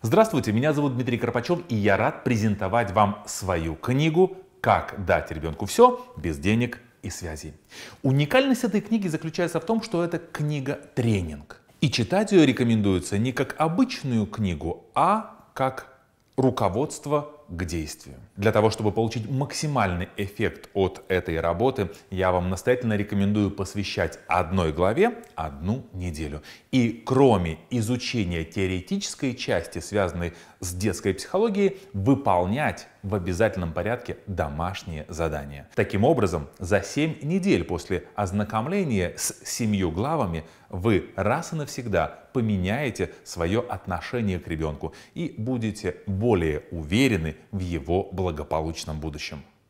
Здравствуйте, меня зовут Дмитрий Карпачев, и я рад презентовать вам свою книгу «Как дать ребенку все без денег и связей». Уникальность этой книги заключается в том, что это книга-тренинг. И читать ее рекомендуется не как обычную книгу, а как руководство к действию. Для того, чтобы получить максимальный эффект от этой работы, я вам настоятельно рекомендую посвящать одной главе одну неделю. И кроме изучения теоретической части, связанной с детской психологией, выполнять в обязательном порядке домашние задания. Таким образом, за 7 недель после ознакомления с семью главами вы раз и навсегда поменяете свое отношение к ребенку и будете более уверены в его благополучном будущем.